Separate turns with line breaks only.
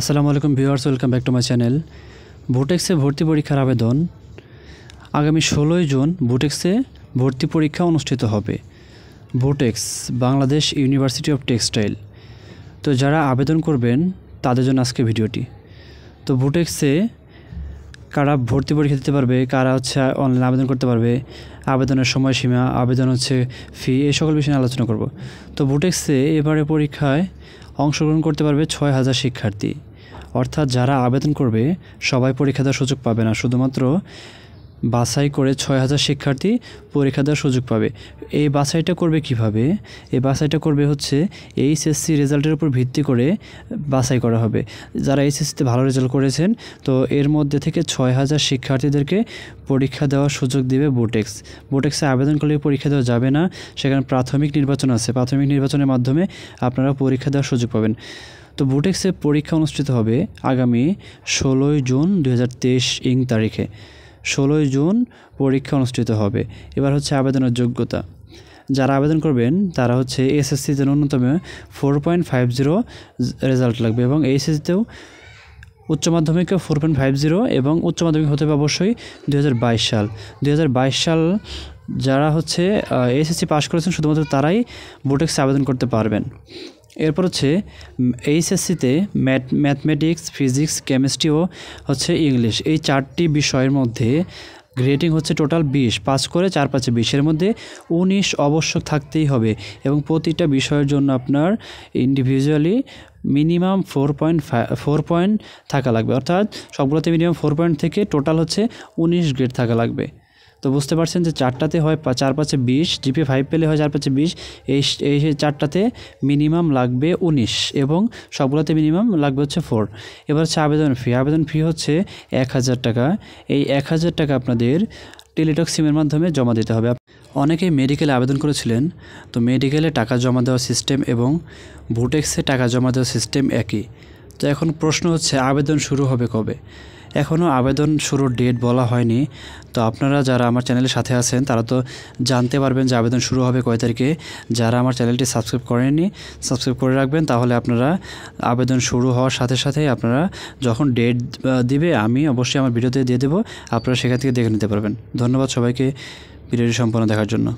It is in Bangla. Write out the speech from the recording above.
আসসালামু আলাইকুম viewers welcome back to my channel ভোটেক্সে ভর্তি পরীক্ষার আবেদন আগামী ষোলোই জুন ভোটেক্সে ভর্তি পরীক্ষা অনুষ্ঠিত হবে BUTEX Bangladesh University of Textile তো যারা আবেদন করবেন তাদের জন্য আজকে ভিডিওটি তো ভোটেক্সে কারা ভর্তি পরীক্ষা দিতে পারবে কারা হচ্ছে অনলাইন আবেদন করতে পারবে আবেদনের সময়সীমা আবেদন হচ্ছে ফি এই সকল বিষয়ে আলোচনা করব তো ভোটেক্সে এবারে পরীক্ষায় অংশগ্রহণ করতে পারবে ছয় হাজার শিক্ষার্থী অর্থাৎ যারা আবেদন করবে সবাই পরীক্ষা দেওয়ার সুযোগ পাবে না শুধুমাত্র বাছাই করে ছয় হাজার শিক্ষার্থী পরীক্ষা দেওয়ার সুযোগ পাবে এই বাছাইটা করবে কিভাবে এই বাছাইটা করবে হচ্ছে এইচএসসি রেজাল্টের উপর ভিত্তি করে বাছাই করা হবে যারা এইচএসসিতে ভালো রেজাল্ট করেছেন তো এর মধ্যে থেকে ছয় হাজার শিক্ষার্থীদেরকে পরীক্ষা দেওয়ার সুযোগ দেবে বোটেক্স বোটেক্সে আবেদন করলে পরীক্ষা দেওয়া যাবে না সেখানে প্রাথমিক নির্বাচন আছে প্রাথমিক নির্বাচনের মাধ্যমে আপনারা পরীক্ষা দেওয়ার সুযোগ পাবেন তো বোটেক্সে পরীক্ষা অনুষ্ঠিত হবে আগামী ষোলোই জুন দু ইং তারিখে ষোলোই জুন পরীক্ষা অনুষ্ঠিত হবে এবার হচ্ছে আবেদনের যোগ্যতা যারা আবেদন করবেন তারা হচ্ছে এসএসসিতে ন্যূনতম four point five zero result লাগবে এবং এইচএসসিতেও উচ্চ মাধ্যমিকে ফোর পয়েন্ট ফাইভ জিরো এবং উচ্চ মাধ্যমিক হতে হবে অবশ্যই দু সাল দু সাল যারা হচ্ছে এসএসসি পাশ করেছেন শুধুমাত্র তারাই বোটেক্সে আবেদন করতে পারবেন এরপর হচ্ছে এইচএসসিতে ম্যাথ ম্যাথমেটিক্স ফিজিক্স কেমিস্ট্রি ও হচ্ছে ইংলিশ এই চারটি বিষয়ের মধ্যে গ্রেডিং হচ্ছে টোটাল বিশ পাস করে চার পাঁচে বিশের মধ্যে উনিশ অবশ্য থাকতেই হবে এবং প্রতিটা বিষয়ের জন্য আপনার individually minimum four point four point থাকা লাগবে অর্থাৎ সবগুলোতে মিনিমাম ফোর পয়েন্ট থেকে টোটাল হচ্ছে উনিশ গ্রেড থাকা লাগবে তো বুঝতে পারছেন যে চারটাতে হয় চার পাঁচে বিশ জিপি ফাইভ পেলে হয় চার পাঁচে বিশ এই এই চারটাতে মিনিমাম লাগবে উনিশ এবং সবগুলোতে মিনিমাম লাগবে হচ্ছে ফোর এবার হচ্ছে আবেদন ফি আবেদন ফি হচ্ছে এক হাজার টাকা এই এক হাজার টাকা আপনাদের টেলিটক সিমের মাধ্যমে জমা দিতে হবে অনেকেই মেডিকেলে আবেদন করেছিলেন তো মেডিকেলে টাকা জমা দেওয়ার সিস্টেম এবং ভুটেক্সে টাকা জমা দেওয়ার সিস্টেম একই তো এখন প্রশ্ন হচ্ছে আবেদন শুরু হবে কবে এখনও আবেদন শুরুর ডেট বলা হয়নি তো আপনারা যারা আমার চ্যানেলের সাথে আছেন তারা তো জানতে পারবেন যে আবেদন শুরু হবে কয় তারিখে যারা আমার চ্যানেলটি সাবস্ক্রাইব করেননি সাবস্ক্রাইব করে রাখবেন তাহলে আপনারা আবেদন শুরু হওয়ার সাথে সাথে আপনারা যখন ডেট দিবে আমি অবশ্যই আমার ভিডিওতে দিয়ে দেবো আপনারা সেখান থেকে দেখে নিতে পারবেন ধন্যবাদ সবাইকে ভিডিওটি সম্পন্ন দেখার জন্য